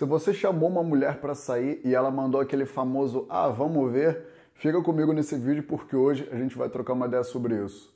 Se você chamou uma mulher para sair e ela mandou aquele famoso "ah, vamos ver", fica comigo nesse vídeo porque hoje a gente vai trocar uma ideia sobre isso.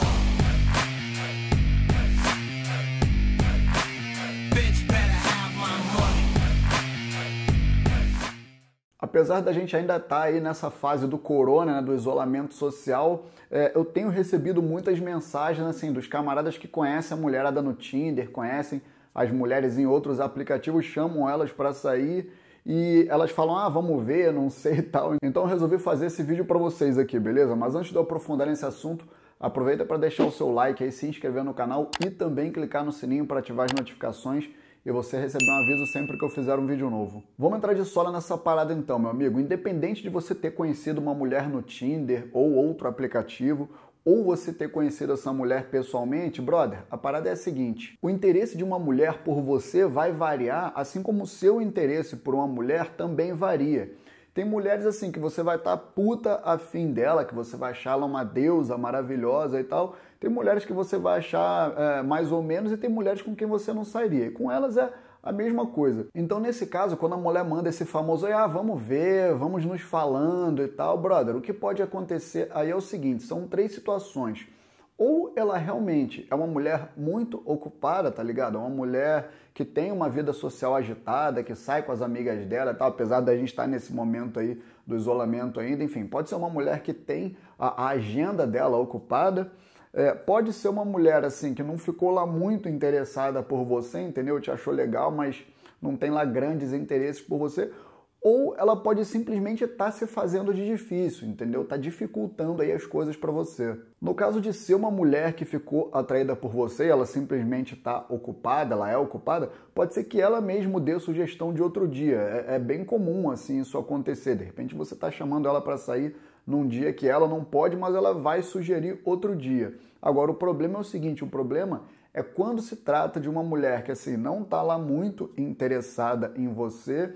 apesar da gente ainda estar tá aí nessa fase do corona, né, do isolamento social, é, eu tenho recebido muitas mensagens assim dos camaradas que conhecem a mulherada no Tinder, conhecem as mulheres em outros aplicativos chamam elas para sair e elas falam: "Ah, vamos ver, não sei e tal". Então eu resolvi fazer esse vídeo para vocês aqui, beleza? Mas antes de eu aprofundar nesse assunto, aproveita para deixar o seu like aí, se inscrever no canal e também clicar no sininho para ativar as notificações e você receber um aviso sempre que eu fizer um vídeo novo. Vamos entrar de sola nessa parada então, meu amigo. Independente de você ter conhecido uma mulher no Tinder ou outro aplicativo, ou você ter conhecido essa mulher pessoalmente, brother, a parada é a seguinte: o interesse de uma mulher por você vai variar, assim como o seu interesse por uma mulher também varia. Tem mulheres assim que você vai estar tá puta afim dela, que você vai achar ela uma deusa maravilhosa e tal. Tem mulheres que você vai achar é, mais ou menos e tem mulheres com quem você não sairia. E com elas é a mesma coisa. Então, nesse caso, quando a mulher manda esse famoso, ah, vamos ver, vamos nos falando e tal, brother, o que pode acontecer aí é o seguinte: são três situações. Ou ela realmente é uma mulher muito ocupada, tá ligado? É uma mulher que tem uma vida social agitada, que sai com as amigas dela e tal, apesar da gente estar nesse momento aí do isolamento ainda, enfim, pode ser uma mulher que tem a agenda dela ocupada é, pode ser uma mulher assim que não ficou lá muito interessada por você, entendeu? Te achou legal, mas não tem lá grandes interesses por você. Ou ela pode simplesmente estar tá se fazendo de difícil, entendeu? Tá dificultando aí as coisas para você. No caso de ser uma mulher que ficou atraída por você, ela simplesmente está ocupada, ela é ocupada, pode ser que ela mesmo dê sugestão de outro dia. É, é bem comum assim isso acontecer. De repente você está chamando ela para sair num dia que ela não pode, mas ela vai sugerir outro dia. Agora, o problema é o seguinte: o problema é quando se trata de uma mulher que assim não está lá muito interessada em você,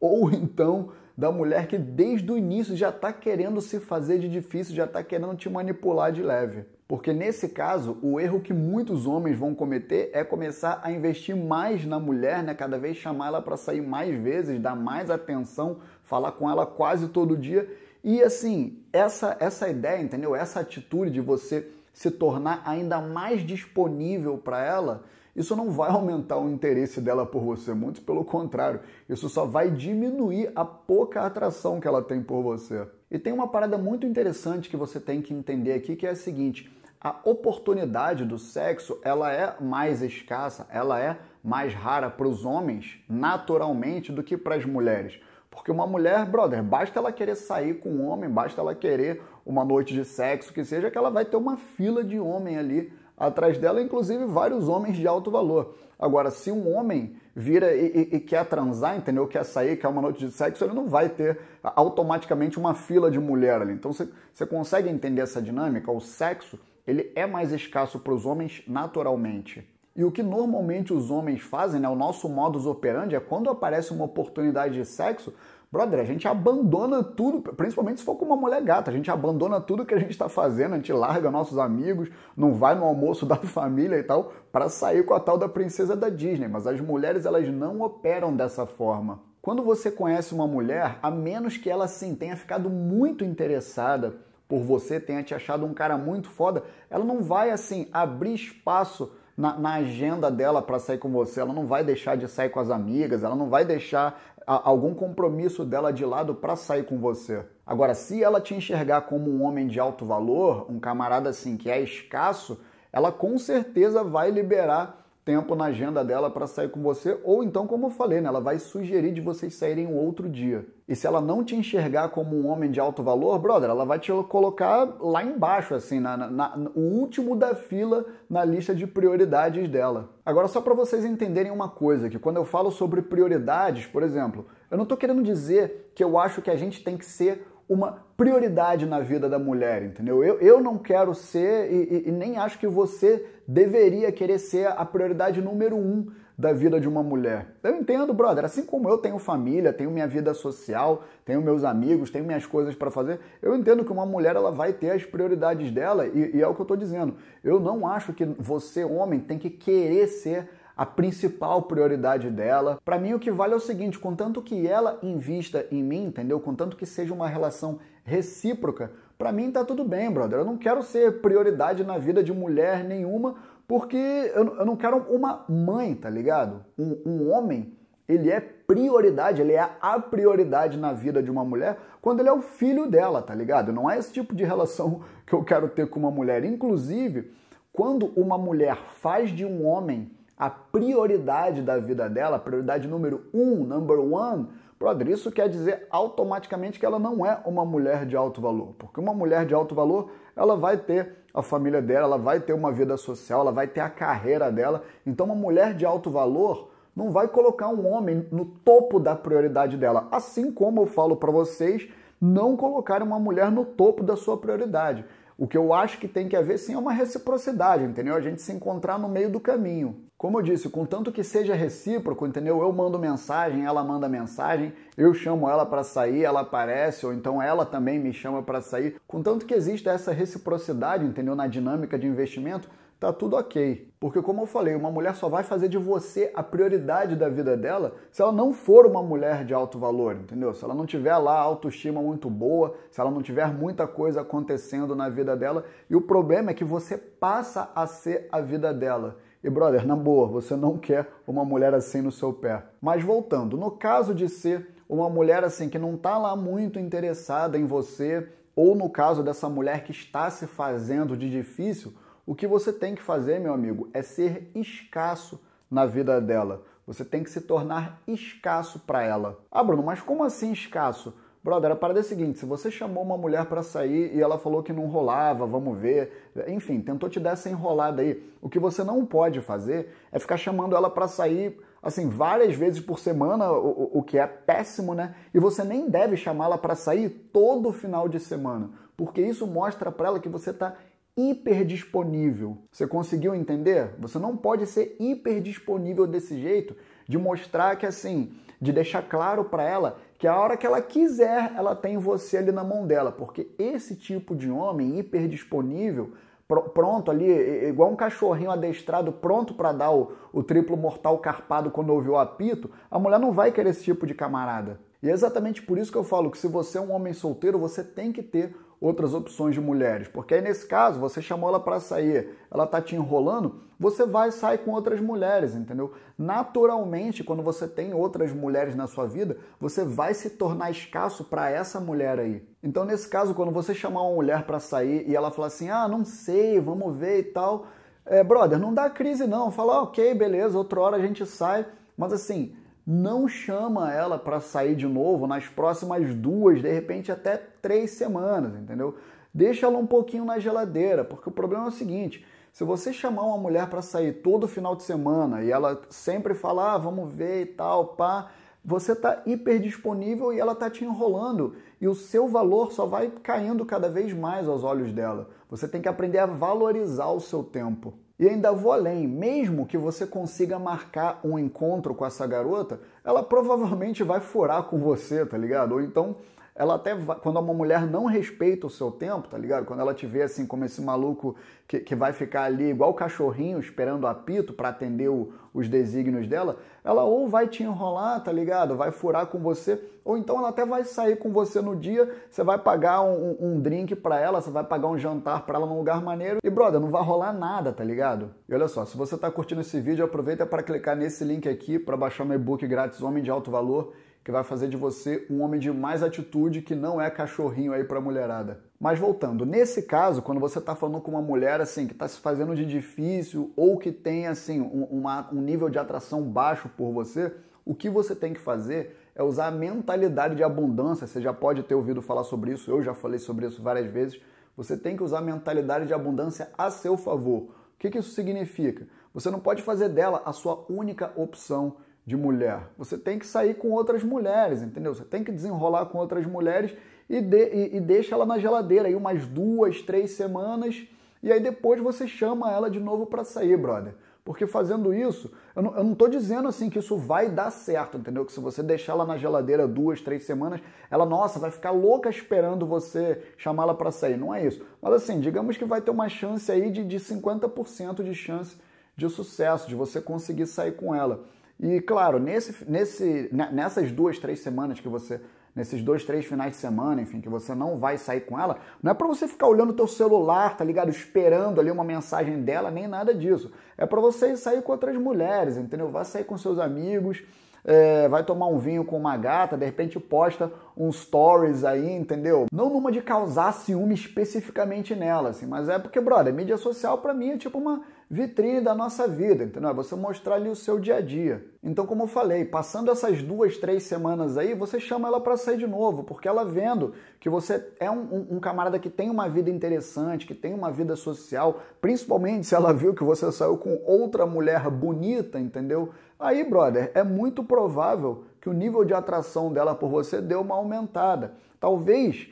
ou então da mulher que desde o início já está querendo se fazer de difícil, já está querendo te manipular de leve. Porque nesse caso, o erro que muitos homens vão cometer é começar a investir mais na mulher, né? Cada vez chamar ela para sair mais vezes, dar mais atenção, falar com ela quase todo dia e assim, essa, essa ideia, entendeu? Essa atitude de você se tornar ainda mais disponível para ela, isso não vai aumentar o interesse dela por você, muito pelo contrário, isso só vai diminuir a pouca atração que ela tem por você. E tem uma parada muito interessante que você tem que entender aqui, que é a seguinte: a oportunidade do sexo, ela é mais escassa, ela é mais rara para os homens, naturalmente, do que para as mulheres. Porque uma mulher, brother, basta ela querer sair com um homem, basta ela querer uma noite de sexo, que seja, que ela vai ter uma fila de homem ali atrás dela, inclusive vários homens de alto valor. Agora, se um homem vira e, e, e, quer transar, entendeu? Quer sair, quer uma noite de sexo, ele não vai ter automaticamente uma fila de mulher ali. Então você, você consegue entender essa dinâmica? O sexo ele é mais escasso para os homens naturalmente. E o que normalmente os homens fazem, né, o nosso modus operandi, é quando aparece uma oportunidade de sexo, brother, a gente abandona tudo, principalmente se for com uma mulher gata, a gente abandona tudo que a gente está fazendo, a gente larga nossos amigos, não vai no almoço da família e tal, para sair com a tal da princesa da Disney. Mas as mulheres, elas não operam dessa forma. Quando você conhece uma mulher, a menos que ela sim tenha ficado muito interessada por você, tenha te achado um cara muito foda, ela não vai assim abrir espaço na, na agenda dela para sair com você, ela não vai deixar de sair com as amigas, ela não vai deixar a, algum compromisso dela de lado para sair com você. Agora, se ela te enxergar como um homem de alto valor, um camarada assim que é escasso, ela com certeza vai liberar tempo na agenda dela para sair com você, ou então, como eu falei, né, ela vai sugerir de vocês saírem um outro dia. E se ela não te enxergar como um homem de alto valor, brother, ela vai te colocar lá embaixo, assim, na, na, na o último da fila na lista de prioridades dela. Agora, só para vocês entenderem uma coisa, que quando eu falo sobre prioridades, por exemplo, eu não estou querendo dizer que eu acho que a gente tem que ser uma prioridade na vida da mulher, entendeu? Eu, eu não quero ser e, e, e nem acho que você deveria querer ser a prioridade número um da vida de uma mulher. Eu entendo, brother. Assim como eu tenho família, tenho minha vida social, tenho meus amigos, tenho minhas coisas para fazer, eu entendo que uma mulher ela vai ter as prioridades dela e, e é o que eu estou dizendo. Eu não acho que você, homem, tem que querer ser a principal prioridade dela. Para mim, o que vale é o seguinte: contanto que ela invista em mim, entendeu? Contanto que seja uma relação recíproca, para mim tá tudo bem, brother. Eu não quero ser prioridade na vida de mulher nenhuma, porque eu, eu não quero uma mãe, tá ligado? Um, um homem, ele é prioridade, ele é a prioridade na vida de uma mulher quando ele é o filho dela, tá ligado? Não é esse tipo de relação que eu quero ter com uma mulher. Inclusive, quando uma mulher faz de um homem a prioridade da vida dela, prioridade número um, number one, brother, isso quer dizer automaticamente que ela não é uma mulher de alto valor. Porque uma mulher de alto valor, ela vai ter a família dela, ela vai ter uma vida social, ela vai ter a carreira dela. Então, uma mulher de alto valor não vai colocar um homem no topo da prioridade dela. Assim como eu falo para vocês, não colocar uma mulher no topo da sua prioridade. O que eu acho que tem que haver sim é uma reciprocidade, entendeu? A gente se encontrar no meio do caminho. Como eu disse, contanto que seja recíproco, entendeu? Eu mando mensagem, ela manda mensagem, eu chamo ela para sair, ela aparece, ou então ela também me chama para sair. Contanto que exista essa reciprocidade, entendeu? Na dinâmica de investimento, tá tudo ok. Porque, como eu falei, uma mulher só vai fazer de você a prioridade da vida dela se ela não for uma mulher de alto valor, entendeu? Se ela não tiver lá autoestima muito boa, se ela não tiver muita coisa acontecendo na vida dela. E o problema é que você passa a ser a vida dela. E brother, na boa, você não quer uma mulher assim no seu pé. Mas voltando, no caso de ser uma mulher assim que não tá lá muito interessada em você, ou no caso dessa mulher que está se fazendo de difícil, o que você tem que fazer, meu amigo, é ser escasso na vida dela. Você tem que se tornar escasso para ela. Ah, Bruno, mas como assim escasso? Brother, a parada é a seguinte: se você chamou uma mulher para sair e ela falou que não rolava, vamos ver, enfim, tentou te dar essa enrolada aí, o que você não pode fazer é ficar chamando ela para sair assim várias vezes por semana, o, o que é péssimo, né? E você nem deve chamá-la para sair todo final de semana, porque isso mostra para ela que você está hiper disponível. Você conseguiu entender? Você não pode ser hiper disponível desse jeito, de mostrar que assim, de deixar claro para ela que a hora que ela quiser, ela tem você ali na mão dela, porque esse tipo de homem hiperdisponível, pr pronto ali, igual um cachorrinho adestrado, pronto para dar o, o, triplo mortal carpado quando ouviu o apito, a mulher não vai querer esse tipo de camarada. E é exatamente por isso que eu falo que se você é um homem solteiro, você tem que ter outras opções de mulheres, porque aí nesse caso você chamou ela para sair, ela tá te enrolando, você vai sair sai com outras mulheres, entendeu? Naturalmente, quando você tem outras mulheres na sua vida, você vai se tornar escasso para essa mulher aí. Então, nesse caso, quando você chamar uma mulher para sair e ela falar assim: "Ah, não sei, vamos ver e tal". É, brother, não dá crise não. Fala: "OK, beleza, outra hora a gente sai". Mas assim, não chama ela para sair de novo nas próximas duas, de repente até três semanas, entendeu? Deixa ela um pouquinho na geladeira, porque o problema é o seguinte: se você chamar uma mulher para sair todo final de semana e ela sempre falar, ah, vamos ver e tal, pá, você está hiper disponível e ela está te enrolando e o seu valor só vai caindo cada vez mais aos olhos dela. Você tem que aprender a valorizar o seu tempo. E ainda vou além, mesmo que você consiga marcar um encontro com essa garota, ela provavelmente vai furar com você, tá ligado? Ou então ela até vai, quando uma mulher não respeita o seu tempo, tá ligado? Quando ela te vê assim como esse maluco que, que vai ficar ali igual cachorrinho esperando apito para atender o, os desígnios dela, ela ou vai te enrolar, tá ligado? Vai furar com você, ou então ela até vai sair com você no dia, você vai pagar um, um drink para ela, você vai pagar um jantar para ela num lugar maneiro e brother, não vai rolar nada, tá ligado? E olha só, se você tá curtindo esse vídeo, aproveita para clicar nesse link aqui para baixar meu e-book grátis Homem de Alto Valor que vai fazer de você um homem de mais atitude que não é cachorrinho aí para mulherada. Mas voltando, nesse caso, quando você está falando com uma mulher assim que está se fazendo de difícil ou que tem assim um, uma, um nível de atração baixo por você, o que você tem que fazer é usar a mentalidade de abundância. Você já pode ter ouvido falar sobre isso, eu já falei sobre isso várias vezes. Você tem que usar a mentalidade de abundância a seu favor. O que, que isso significa? Você não pode fazer dela a sua única opção de mulher. Você tem que sair com outras mulheres, entendeu? Você tem que desenrolar com outras mulheres e, de, e, e deixa ela na geladeira aí umas duas, três semanas e aí depois você chama ela de novo para sair, brother. Porque fazendo isso, eu não, eu não tô dizendo assim que isso vai dar certo, entendeu? Que se você deixar ela na geladeira duas, três semanas, ela, nossa, vai ficar louca esperando você chamá-la para sair. Não é isso. Mas assim, digamos que vai ter uma chance aí de, de 50% de chance de sucesso, de você conseguir sair com ela. E claro, nesse, nesse, nessas duas, três semanas que você. Nesses dois, três finais de semana, enfim, que você não vai sair com ela, não é para você ficar olhando o teu celular, tá ligado? Esperando ali uma mensagem dela, nem nada disso. É para você sair com outras mulheres, entendeu? Vai sair com seus amigos, é, vai tomar um vinho com uma gata, de repente posta uns stories aí, entendeu? Não numa de causar ciúme especificamente nela, assim, mas é porque, brother, mídia social para mim é tipo uma vitrine da nossa vida, entendeu? É você mostrar ali o seu dia a dia. Então, como eu falei, passando essas duas, três semanas aí, você chama ela para sair de novo, porque ela vendo que você é um, um, um, camarada que tem uma vida interessante, que tem uma vida social, principalmente se ela viu que você saiu com outra mulher bonita, entendeu? Aí, brother, é muito provável que o nível de atração dela por você deu uma aumentada. Talvez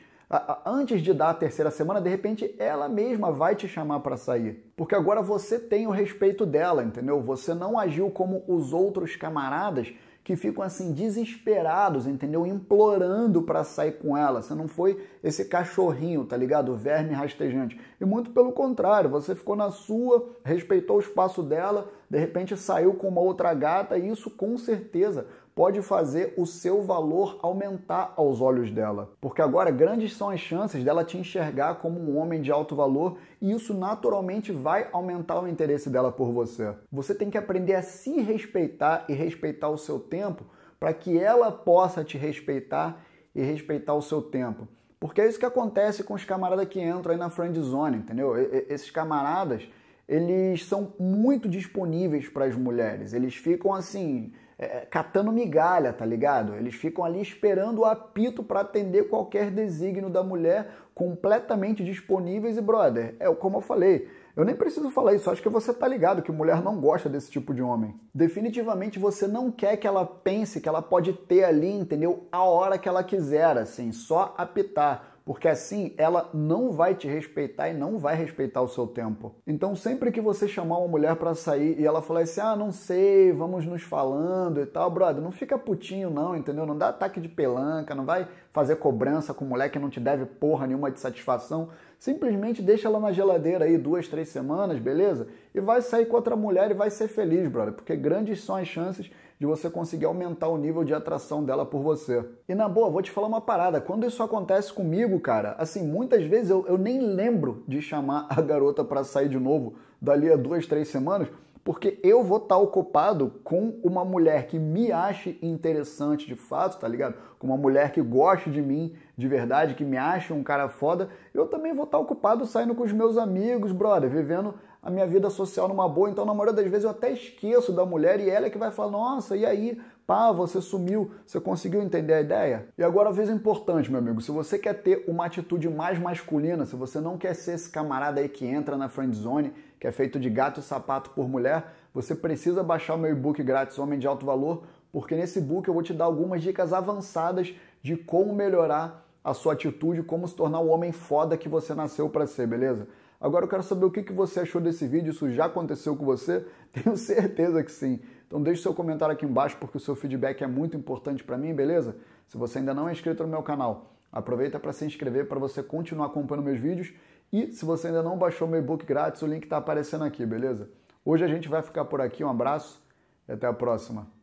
antes de dar a terceira semana, de repente ela mesma vai te chamar para sair. Porque agora você tem o respeito dela, entendeu? Você não agiu como os outros camaradas que ficam assim desesperados, entendeu? Implorando para sair com ela. Você não foi esse cachorrinho, tá ligado? O verme rastejante. E muito pelo contrário, você ficou na sua, respeitou o espaço dela, de repente saiu com uma outra gata, e isso com certeza pode fazer o seu valor aumentar aos olhos dela. Porque agora grandes são as chances dela te enxergar como um homem de alto valor e isso naturalmente vai aumentar o interesse dela por você. Você tem que aprender a se respeitar e respeitar o seu tempo para que ela possa te respeitar e respeitar o seu tempo. Porque é isso que acontece com os camaradas que entram aí na friend zone, entendeu? Esses camaradas, eles são muito disponíveis para as mulheres. Eles ficam assim, é, catando migalha, tá ligado? Eles ficam ali esperando o apito para atender qualquer desígnio da mulher, completamente disponíveis e, brother, é como eu falei, eu nem preciso falar isso, acho que você tá ligado que mulher não gosta desse tipo de homem. Definitivamente você não quer que ela pense que ela pode ter ali, entendeu? A hora que ela quiser, assim, só apitar porque assim ela não vai te respeitar e não vai respeitar o seu tempo. Então, sempre que você chamar uma mulher para sair e ela falar assim: ah, não sei, vamos nos falando e tal, brother, não fica putinho, não, entendeu? Não dá ataque de pelanca, não vai fazer cobrança com mulher que não te deve porra nenhuma de satisfação. Simplesmente deixa ela na geladeira aí duas, três semanas, beleza? E vai sair com outra mulher e vai ser feliz, brother, porque grandes são as chances de você conseguir aumentar o nível de atração dela por você. E na boa, vou te falar uma parada, quando isso acontece comigo, cara, assim, muitas vezes eu, eu nem lembro de chamar a garota para sair de novo dali a duas, três semanas, porque eu vou estar tá ocupado com uma mulher que me ache interessante de fato, tá ligado? Com uma mulher que goste de mim de verdade, que me acham um cara foda, eu também vou estar tá ocupado saindo com os meus amigos, brother, vivendo a minha vida social numa boa. Então, na maioria das vezes, eu até esqueço da mulher e ela é que vai falar: nossa, e aí? Pá, você sumiu. Você conseguiu entender a ideia? E agora, vez coisa importante, meu amigo: se você quer ter uma atitude mais masculina, se você não quer ser esse camarada aí que entra na friend zone que é feito de gato e sapato por mulher, você precisa baixar o meu e-book grátis Homem de Alto Valor, porque nesse book eu vou te dar algumas dicas avançadas de como melhorar a sua atitude, como se tornar o homem foda que você nasceu para ser, beleza? Agora eu quero saber o que, que você achou desse vídeo, isso já aconteceu com você? Tenho certeza que sim. Então deixe seu comentário aqui embaixo porque o seu feedback é muito importante para mim, beleza? Se você ainda não é inscrito no meu canal, aproveita para se inscrever para você continuar acompanhando meus vídeos e se você ainda não baixou meu e-book grátis, o link está aparecendo aqui, beleza? Hoje a gente vai ficar por aqui, um abraço e até a próxima.